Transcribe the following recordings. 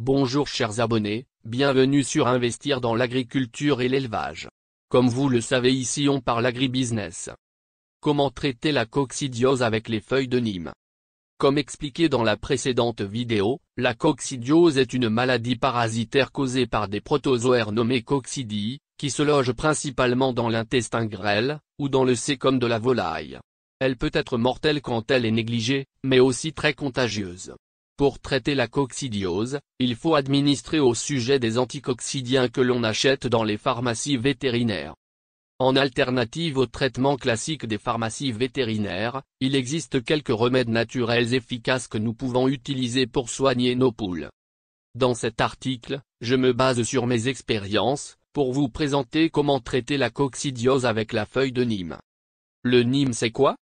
Bonjour chers abonnés, bienvenue sur Investir dans l'agriculture et l'élevage. Comme vous le savez ici on parle agribusiness. Comment traiter la coccidiose avec les feuilles de Nîmes Comme expliqué dans la précédente vidéo, la coccidiose est une maladie parasitaire causée par des protozoaires nommés coccidies, qui se logent principalement dans l'intestin grêle, ou dans le sécum de la volaille. Elle peut être mortelle quand elle est négligée, mais aussi très contagieuse. Pour traiter la coccidiose, il faut administrer au sujet des anticoccidiens que l'on achète dans les pharmacies vétérinaires. En alternative au traitement classique des pharmacies vétérinaires, il existe quelques remèdes naturels efficaces que nous pouvons utiliser pour soigner nos poules. Dans cet article, je me base sur mes expériences, pour vous présenter comment traiter la coccidiose avec la feuille de Nîmes. Le Nîmes c'est quoi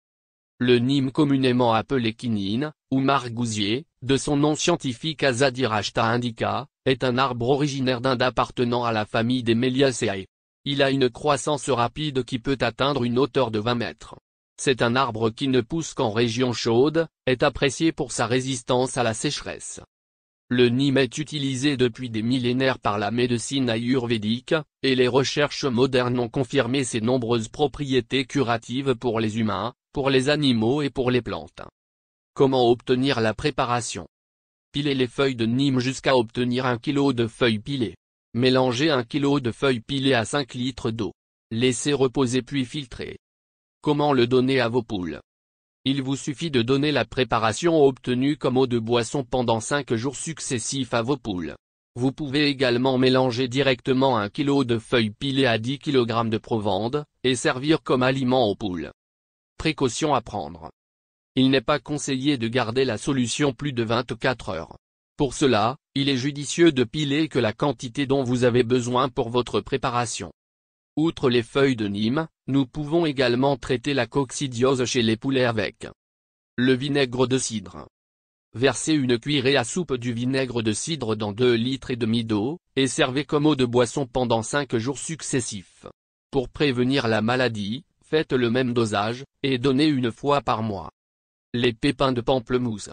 le nîmes communément appelé quinine, ou margousier, de son nom scientifique Azadirachta indica, est un arbre originaire d'Inde appartenant à la famille des Meliaceae. Il a une croissance rapide qui peut atteindre une hauteur de 20 mètres. C'est un arbre qui ne pousse qu'en région chaude, est apprécié pour sa résistance à la sécheresse. Le nîmes est utilisé depuis des millénaires par la médecine ayurvédique, et les recherches modernes ont confirmé ses nombreuses propriétés curatives pour les humains, pour les animaux et pour les plantes. Comment obtenir la préparation Pilez les feuilles de nîmes jusqu'à obtenir un kilo de feuilles pilées. Mélangez un kilo de feuilles pilées à 5 litres d'eau. Laissez reposer puis filtrer. Comment le donner à vos poules il vous suffit de donner la préparation obtenue comme eau de boisson pendant 5 jours successifs à vos poules. Vous pouvez également mélanger directement 1 kilo de feuilles pilées à 10 kg de provende, et servir comme aliment aux poules. Précaution à prendre. Il n'est pas conseillé de garder la solution plus de 24 heures. Pour cela, il est judicieux de piler que la quantité dont vous avez besoin pour votre préparation. Outre les feuilles de Nîmes, nous pouvons également traiter la coccidiose chez les poulets avec le vinaigre de cidre. Versez une cuillerée à soupe du vinaigre de cidre dans 2 litres et demi d'eau, et servez comme eau de boisson pendant 5 jours successifs. Pour prévenir la maladie, faites le même dosage, et donnez une fois par mois. Les pépins de pamplemousse.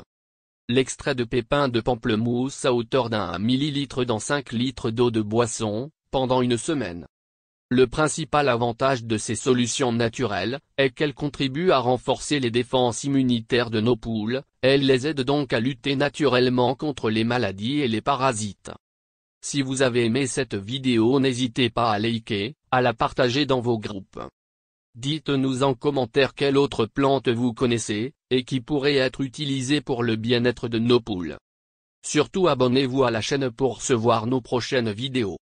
L'extrait de pépins de pamplemousse à hauteur d'un millilitre dans 5 litres d'eau de boisson, pendant une semaine. Le principal avantage de ces solutions naturelles, est qu'elles contribuent à renforcer les défenses immunitaires de nos poules, elles les aident donc à lutter naturellement contre les maladies et les parasites. Si vous avez aimé cette vidéo n'hésitez pas à liker, à la partager dans vos groupes. Dites-nous en commentaire quelle autre plante vous connaissez, et qui pourrait être utilisée pour le bien-être de nos poules. Surtout abonnez-vous à la chaîne pour recevoir nos prochaines vidéos.